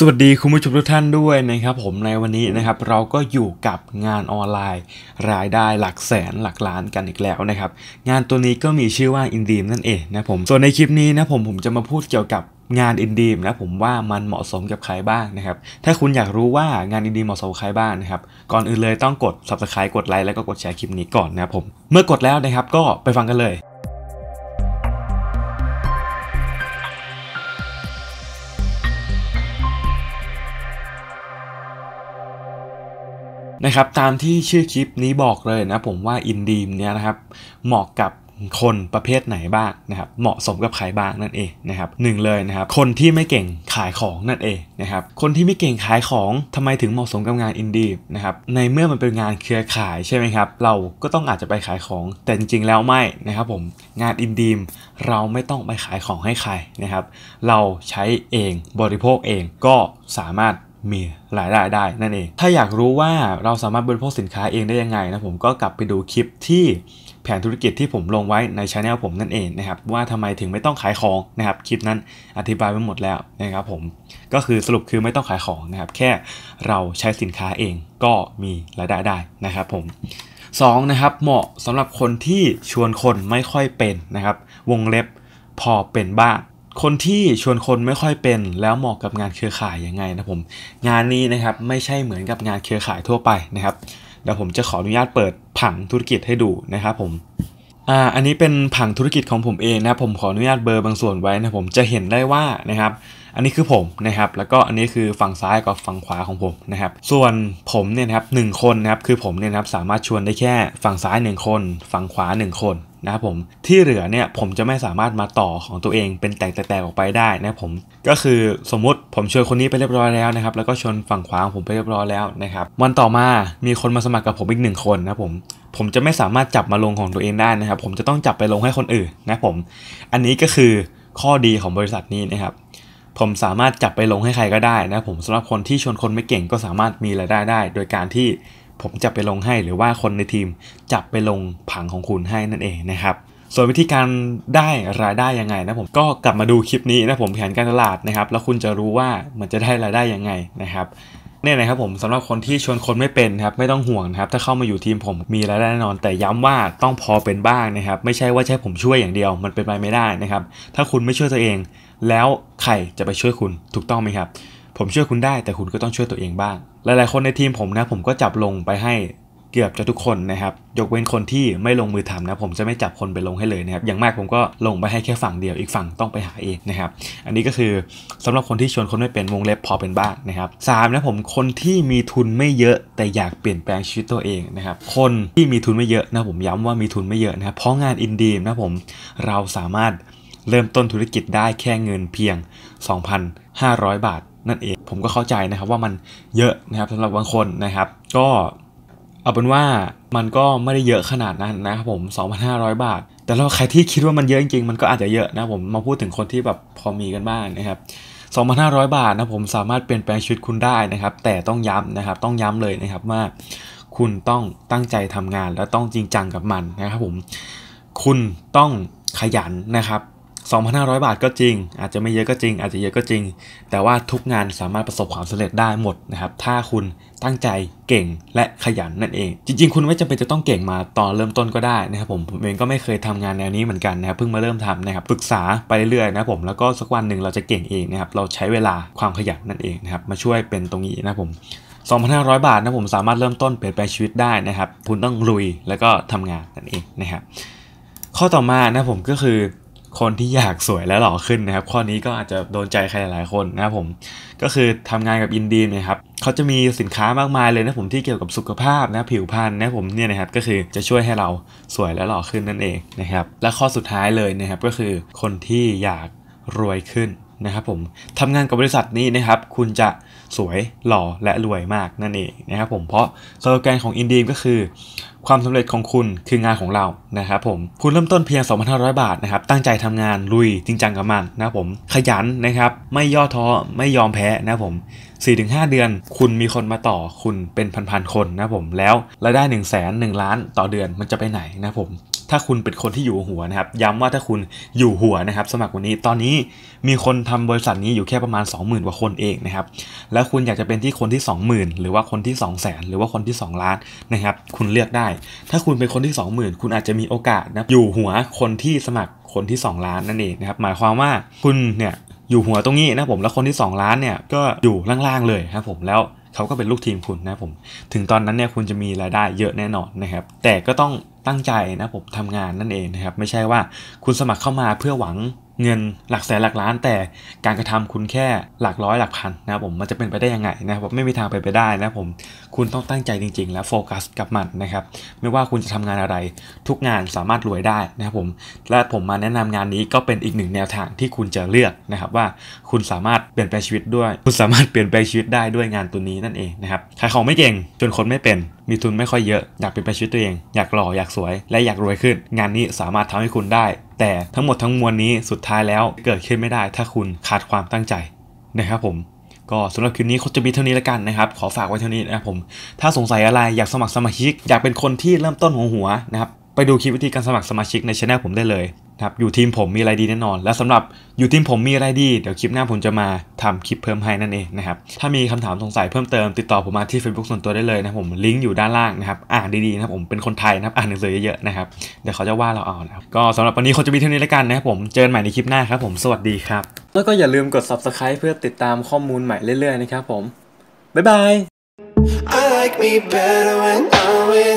สวัสดีคุณผู้ชมทุกท่านด้วยนะครับ ผมในวันนี้นะครับ เราก็อยู่กับงานออนไลน์ รายได้หลักแสนหลักล้านกันอีกแล้วนะครับ งานตัวนี้ก็มีชื่อว่าอินดีมนั่นเองนะผมส่วนในคลิปนี้นะผมผมจะมาพูดเกี่ยวกับงานอินดีมนะผมว่ามันเหมาะสมกับใครบ้างนะครับถ้าคุณอยากรู้ว่างานอินดีมเหมาะสมกับใครบ้างนะครับก่อนอื่นเลยต้องกด subscribe กดไลค์แล้วก็กดแชร์คลิปนี้ก่อนนะผมเมื่อกดแล้วนะครับก็ไปฟังกันเลยนะครับตามที่ชื่อคลิปนี้บอกเลยนะผมว่าอินดีมเนี่ยนะครับ เหมาะกับคนประเภทไหนบ้างนะครับ เหมาะสมกับใครบ้างนั่นเองนะครับหนึ่งเลยนะครับคนที่ไม่เก่งขายของนั่นเองนะครับคนที่ไม่เก่งขายของทำไมถึงเหมาะสมกับงานอินดีนะครับในเมื่อมันเป็นงานเครือข่ายใช่ไหมครับเราก็ต้องอาจจะไปขายของแต่จริงๆแล้วไม่นะครับผมงานอินดีมเราไม่ต้องไปขายของให้ใครนะครับ เราใช้เองบริโภคเองก็สามารถมีหลายรายได้นั่นเอง ถ้าอยากรู้ว่าเราสามารถบริโภคสินค้าเองได้ยังไงนะผมก็กลับไปดูคลิปที่แผนธุรกิจที่ผมลงไว้ในช anel ผมนั่นเองนะครับว่าทำไมถึงไม่ต้องขายของนะครับคลิปนั้นอธิบายไปหมดแล้วนะครับผมก็คือสรุปคือไม่ต้องขายของนะครับแค่เราใช้สินค้าเองก็มีรายได้ได้นะครับผม2นะครับเหมาะสำหรับคนที่ชวนคนไม่ค่อยเป็นนะครับวงเล็บพอเป็นบ้างคนที่ชวนคนไม่ค่อยเป็นแล้วเหมาะกับงานเครือข่ายยังไงนะผมงานนี้นะครับไม่ใช่เหมือนกับงานเครือข่ายทั่วไปนะครับเดี๋ยวผมจะขออนุญาตเปิด ผังธุรกิจให้ดูนะครับผมอ่าอันนี้เป็นผังธุรกิจของผมเองนะผมขออนุญาตเบอร์บางส่วนไว้นะผมจะเห็นได้ว่านะครับอันนี้คือผมนะครับ แล้วก็อันนี้คือฝั่งซ้ายกับฝั่งขวาของผมนะครับ ส่วนผมเนี่ยนะครับหนึ่งคนนะครับ คือผมเนี่ยนะครับสามารถชวนได้แค่ฝั่งซ้าย1คน ฝั่งขวา1คนนะครับผมที่เหลือเนี่ยผมจะไม่สามารถมาต่อของตัวเองเป็นแตกแตกออกไปได้นะผม ก็คือสมมุติผมชวนคนนี้ไปเรียบร้อยแล้วนะครับ แล้วก็ชวนฝั่งขวาของผมไปเรียบร้อยแล้วนะครับ วันต่อมามีคนมาสมัครกับผมอีกหนึ่งคนนะผมผมจะไม่สามารถจับมาลงของตัวเองได้นะครับ ผมจะต้องจับไปลงให้คนอื่นนะผมอันนี้ก็คือข้อดีของบริษัทนี้นะครับผมสามารถจับไปลงให้ใครก็ได้นะผมสำหรับคนที่ชวนคนไม่เก่งก็สามารถมีรายได้ได้ โดยการที่ผมจับไปลงให้หรือว่าคนในทีมจับไปลงผังของคุณให้นั่นเองนะครับ ส่วนวิธีการได้รายได้ยังไงนะผมก็กลับมาดูคลิปนี้นะผมแผนการตลาดนะครับ แล้วคุณจะรู้ว่ามันจะได้รายได้ยังไงนะครับเนี่ยนะครับผมสำหรับคนที่ชวนคนไม่เป็นครับไม่ต้องห่วงนะครับ ถ้าเข้ามาอยู่ทีมผมมีรายได้แน่นอน แต่ย้ำว่าต้องพอเป็นบ้างนะครับ ไม่ใช่ว่าใช่ผมช่วยอย่างเดียวมันเป็นไปไม่ได้นะครับ ถ้าคุณไม่ช่วยตัวเองแล้วใครจะไปช่วยคุณถูกต้องไหมครับ ผมช่วยคุณได้แต่คุณก็ต้องช่วยตัวเองบ้างหลายๆคนในทีมผมนะผมก็จับลงไปให้เกือบจะทุกคนนะครับ ยกเว้นคนที่ไม่ลงมือทำนะผมจะไม่จับคนไปลงให้เลยนะครับ อย่างมากผมก็ลงไปให้แค่ฝั่งเดียวอีกฝั่งต้องไปหาเองนะครับอันนี้ก็คือสำหรับคนที่ชวนคนไม่เป็นวงเล็บพอเป็นบ้างนะครับสามนะผมคนที่มีทุนไม่เยอะแต่อยากเปลี่ยนแปลงชีวิตตัวเองนะครับคนที่มีทุนไม่เยอะนะผมย้ำว่ามีทุนไม่เยอะนะครับเพราะงานอินดีมนะผมเราสามารถเริ่มต้นธุรกิจได้แค่เงินเพียง 2,500 บาท นั่นเอง ผมก็เข้าใจนะครับว่ามันเยอะนะครับสำหรับบางคนนะครับ ก็ เอาเป็นว่ามันก็ไม่ได้เยอะขนาดนั้นนะครับผม 2,500 บาท แต่เราใครที่คิดว่ามันเยอะจริงๆ มันก็อาจจะเยอะนะผม มาพูดถึงคนที่แบบพอมีกันบ้างนะครับ 2,500 บาทนะผมสามารถเปลี่ยนแปลงชีวิตคุณได้นะครับ แต่ต้องย้ำนะครับ ต้องย้ำเลยนะครับว่าคุณต้องตั้งใจทำงาน และต้องจริงจัง กับมันนะครับ ผม คุณต้องขยันนะครับ2,500 บาท ก็จริง อาจจะไม่เยอะก็จริง อาจจะเยอะก็จริง แต่ว่าทุกงานสามารถประสบความสำเร็จได้หมดนะครับ ถ้าคุณตั้งใจเก่งและขยันนั่นเอง จริง ๆ คุณ ไม่จำเป็นจะต้องเก่งมา ตอนเริ่มต้นก็ได้นะครับผม ผมเองก็ไม่เคยทำงานแนวนี้เหมือนกันนะครับ เพิ่งมาเริ่มทำนะครับปรึกษาไปเรื่อยๆนะผมแล้วก็สักวันหนึ่งเราจะเก่งเองนะครับ เราใช้เวลาความขยันนั่นเองนะครับ มาช่วยเป็นตรงนี้นะผม 2,500 บาทนะผมสามารถเริ่มต้นเปลี่ยนแปลงชีวิตได้นะครับ คุณต้องลุยแล้วก็ทำงานนั่นเองนะครับข้อต่อมานะผมก็คือคนที่อยากสวยและหล่อขึ้นนะครับข้อนี้ก็อาจจะโดนใจใครหลายคนนะครับผมก็คือทำงานกับอินดีนนะครับเขาจะมีสินค้ามากมายเลยนะผมที่เกี่ยวกับสุขภาพนะผิวพรรณนะผมเนี่ยนะครับก็คือจะช่วยให้เราสวยและหล่อขึ้นนั่นเองนะครับ และข้อสุดท้ายเลยนะครับก็คือคนที่อยากรวยขึ้นนะครับ ผมทำงานกับบริษัทนี้นะครับ คุณจะสวยหล่อและรวยมากนั่นเองนะครับผมเพราะสโลแกนของอินดีมก็คือความสำเร็จของคุณคืองานของเรานะครับผมคุณเริ่มต้นเพียง2,500 บาทนะครับตั้งใจทำงานลุยจริงจังกับมันนะผมขยันนะครับไม่ย่อท้อไม่ยอมแพ้นะผม4-5 เดือนคุณมีคนมาต่อคุณเป็นพันๆคนนะผมแล้วรายได้1น0 0 0แสนหล้านต่อเดือนมันจะไปไหนนะผมถ้าคุณเป็นคนที่อยู่หัวนะครับย้ำว่าถ้าคุณอยู่หัวนะครับสมัครวันนี้ตอนนี้มีคนทำบริษัทนี้อยู่แค่ประมาณ 20,000กว่าคนเองนะครับแล้วคุณอยากจะเป็นที่คนที่ 20,000 หรือว่าคนที่ 2 0 0 0 0 0หรือว่าคนที่ 2 ล้านนะครับคุณเลือกได้ถ้าคุณเป็นคนที่ 20,000คุณอาจจะมีโอกาสนะอยู่หัวคนที่สมัครคนที่ 2 ล้านนั่นเองนะครับหมายความว่าคุณเนี่ยอยู่หัวตรงนี้นะผม แล้วคนที่2ล้านเนี่ยก็อยู่ล่างๆเลยครับผมแล้วเขาก็เป็นลูกทีมคุณนะผมถึงตอนนั้นเนี่ยคุณจะมีรายได้เยอะแน่นอนนะครับแต่ก็ต้องตั้งใจนะผมทำงานนั่นเองนะครับไม่ใช่ว่าคุณสมัครเข้ามาเพื่อหวังเงินหลักแสนหลักล้าน แต่การกระทำคุณแค่หลักร้อยหลักพันนะครับผมมันจะเป็นไปได้ยังไงนะครับไม่มีทางไปไปได้นะผมคุณต้องตั้งใจจริงๆ และโฟกัสกับมันนะครับไม่ว่าคุณจะทำงานอะไร ทุกงานสามารถรวยได้ นะครับผม และผมมาแนะนำงานนี้ก็เป็นอีกหนึ่งแนวทางที่คุณจะเลือก นะครับว่าคุณสามารถเปลี่ยนแปลงชีวิตด้วย คุณสามารถเปลี่ยนแปลงชีวิตได้ด้วยงานตัวนี้นั่นเองนะครับขายของไม่เก่งจนคนไม่เป็น มีทุนไม่ค่อยเยอะอยากเปลี่ยนแปลงชีวิตตัวเองอยากหล่ออยากสวย และอยากรวยขึ้น งานนี้สามารถทำให้คุณได้แต่ทั้งหมดทั้งมวลนี้สุดท้ายแล้วเกิดขึ้นไม่ได้ ถ้าคุณขาดความตั้งใจ นะครับผมก็สำหรับคลิปนี้เขาจะมีเท่านี้แล้วกันนะครับ ขอฝากไว้เท่านี้นะครับผมถ้าสงสัยอะไรอยากสมัครสมาชิก อยากเป็นคนที่เริ่มต้นหัวหัวนะครับไปดูคลิปวิธีการสมัครสมาชิกในช anel ผมได้เลยครับอยู่ทีมผมมีอะไรดีแน่นอน และสำหรับอยู่ทีมผมมีอะไรดี เดี๋ยวคลิปหน้าผมจะมาทำคลิปเพิ่มให้นั่นเองนะครับ ถ้ามีคำถามสงสัยเพิ่มเติมติดต่อผมมาที่ Facebook ส่วนตัวได้เลยนะผมลิงก์อยู่ด้านล่างนะครับ อ่านดีๆนะผมเป็นคนไทยนะครับอ่านหนังสือเยอะๆนะครับเดี๋ยวเขาจะว่าเราเอานะก็สำหรับวันนี้คงจะมีเท่านี้แล้วกันนะครับผมเจอกันใหม่ในคลิปหน้าครับผมสวัสดีครับแล้วก็อย่าลืมกด Subscribe เพื่อติดตามข้อมูลใหม่เรื่อยๆนะครับผมบ๊ายบาย I like me better when I'm with